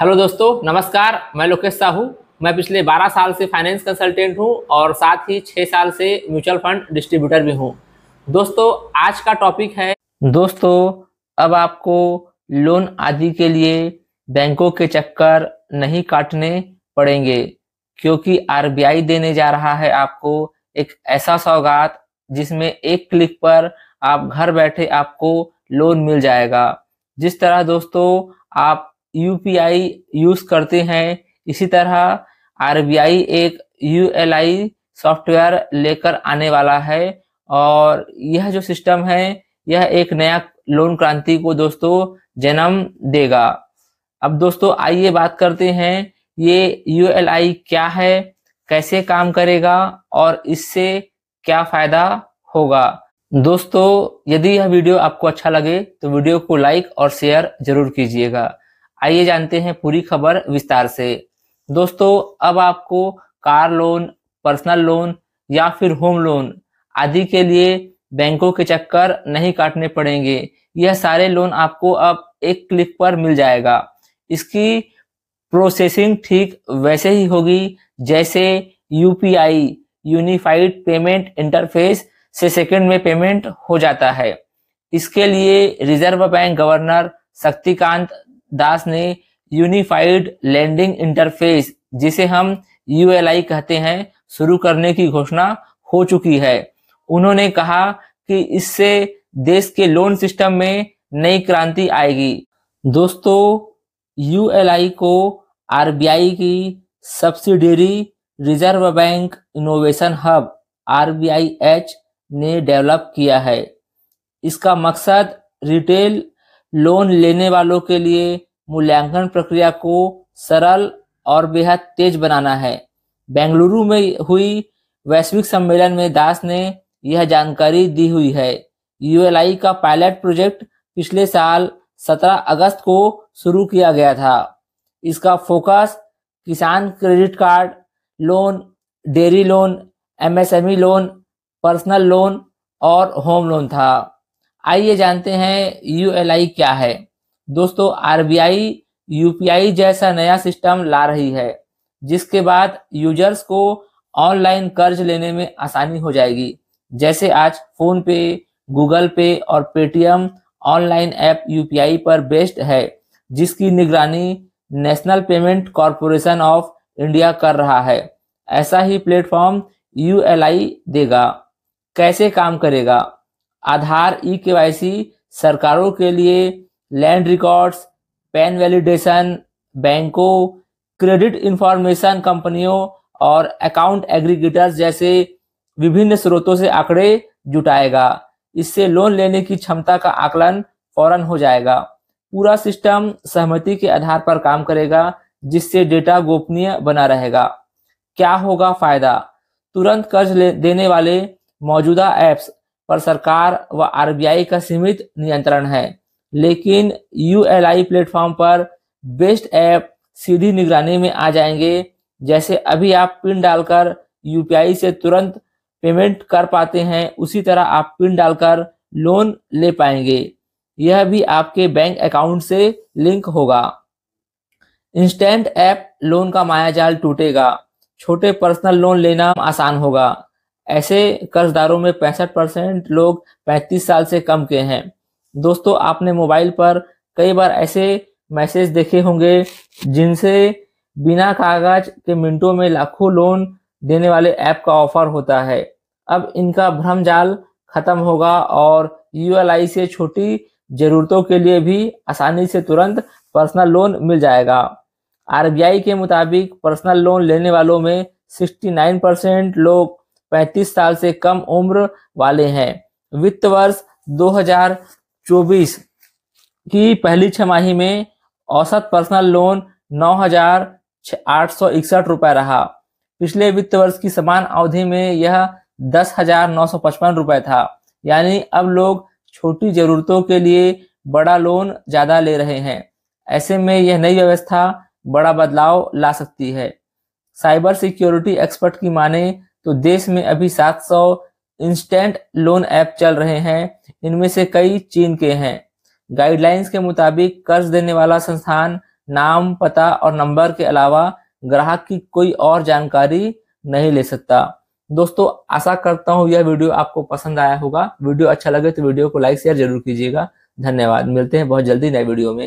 hello दोस्तों नमस्कार मैं लोकेश साहू मैं पिछले 12 साल से फाइनेंस कंसल्टेंट हूं और साथ ही 6 साल से म्यूचुअल फंड डिस्ट्रीब्यूटर भी हूं दोस्तों आज का टॉपिक है दोस्तों अब आपको लोन आदि के लिए बैंकों के चक्कर नहीं काटने पड़ेंगे क्योंकि आरबीआई देने जा रहा है आपको एक ऐसा सौगात जिसमें एक क्लिक पर आप घर बैठे आपको लोन मिल जाएगा जिस तरह दोस्तों आप यूपीआई यूज करते हैं इसी तरह आर एक यूएलआई सॉफ्टवेयर लेकर आने वाला है और यह जो सिस्टम है यह एक नया लोन क्रांति को दोस्तों जन्म देगा अब दोस्तों आइए बात करते हैं ये यू क्या है कैसे काम करेगा और इससे क्या फायदा होगा दोस्तों यदि यह वीडियो आपको अच्छा लगे तो वीडियो को लाइक और शेयर जरूर कीजिएगा आइए जानते हैं पूरी खबर विस्तार से दोस्तों अब आपको कार लोन पर्सनल लोन या फिर होम लोन आदि के लिए बैंकों के चक्कर नहीं काटने पड़ेंगे यह सारे लोन आपको अब एक क्लिक पर मिल जाएगा इसकी प्रोसेसिंग ठीक वैसे ही होगी जैसे यूपीआई यूनिफाइड पेमेंट इंटरफेस से सेकंड में पेमेंट हो जाता है इसके लिए reserve bank governor Shaktikanta Das ने यूनिफाइड लैंडिंग इंटरफेस जिसे हम यू कहते हैं शुरू करने की घोषणा हो चुकी है उन्होंने कहा कि इससे देश के लोन सिस्टम में नई क्रांति आएगी दोस्तों यू को आर की subsidiary reserve bank innovation hub R ने डेवलप किया है इसका मकसद रिटेल लोन लेने वालों के लिए मूल्यांकन प्रक्रिया को सरल और बेहद तेज बनाना है बेंगलुरु में हुई वैश्विक सम्मेलन में दास ने यह जानकारी दी हुई है यूएलआई का पायलट प्रोजेक्ट पिछले साल 17 अगस्त को शुरू किया गया था इसका focus Kisan credit card loan dairy loan MSME loan personal loan और होम लोन था आइए जानते हैं यू क्या है दोस्तों आरबीआई आई जैसा नया सिस्टम ला रही है जिसके बाद यूजर्स को ऑनलाइन कर्ज लेने में आसानी हो जाएगी जैसे आज फोन पे गूगल पे और पेटीएम ऑनलाइन ऐप यू पर बेस्ड है जिसकी निगरानी National Payment Corporation of India कर रहा है ऐसा ही प्लेटफॉर्म यू देगा कैसे काम करेगा आधार ई e के सरकारों के लिए लैंड रिकॉर्ड्स पैन वैलिडेशन बैंकों क्रेडिट इंफॉर्मेशन कंपनियों और अकाउंट एग्रीगेटर्स जैसे विभिन्न स्रोतों से आंकड़े जुटाएगा इससे लोन लेने की क्षमता का आकलन फौरन हो जाएगा पूरा सिस्टम सहमति के आधार पर काम करेगा जिससे डेटा गोपनीय बना रहेगा क्या होगा फायदा तुरंत कर्ज देने वाले मौजूदा ऐप्स पर सरकार व आरबीआई का सीमित नियंत्रण है लेकिन यूएलआई प्लेटफॉर्म पर बेस्ट ऐप सीधी निगरानी में आ जाएंगे जैसे अभी आप पिन डालकर यू से तुरंत पेमेंट कर पाते हैं उसी तरह आप पिन डालकर लोन ले पाएंगे यह भी आपके बैंक अकाउंट से लिंक होगा इंस्टेंट ऐप लोन का मायाजाल टूटेगा छोटे पर्सनल लोन लेना आसान होगा ऐसे कर्जदारों में पैंसठ परसेंट लोग पैंतीस साल से कम के हैं दोस्तों आपने मोबाइल पर कई बार ऐसे मैसेज देखे होंगे जिनसे बिना कागज के मिनटों में लाखों लोन देने वाले ऐप का ऑफर होता है अब इनका भ्रम जाल खत्म होगा और यू से छोटी जरूरतों के लिए भी आसानी से तुरंत पर्सनल लोन मिल जाएगा आरबीआई के मुताबिक पर्सनल लोन लेने वालों में 69 परसेंट लोग 35 साल से कम उम्र वाले हैं वित्त वर्ष 2024 की पहली छमाही में औसत पर्सनल लोन नौ रुपए रहा पिछले वित्त वर्ष की समान अवधि में यह दस हजार नौ सौ पचपन रुपए था यानी अब लोग छोटी जरूरतों के लिए बड़ा लोन ज्यादा ले रहे हैं ऐसे में यह नई व्यवस्था बड़ा बदलाव ला सकती है साइबर सिक्योरिटी एक्सपर्ट की माने तो देश में अभी 700 इंस्टेंट लोन ऐप चल रहे हैं इनमें से कई चीन के हैं गाइडलाइंस के मुताबिक कर्ज देने वाला संस्थान नाम पता और नंबर के अलावा ग्राहक की कोई और जानकारी नहीं ले सकता दोस्तों आशा करता हूँ यह वीडियो आपको पसंद आया होगा वीडियो अच्छा लगे तो वीडियो को लाइक शेयर जरूर कीजिएगा धन्यवाद मिलते हैं बहुत जल्दी नए वीडियो में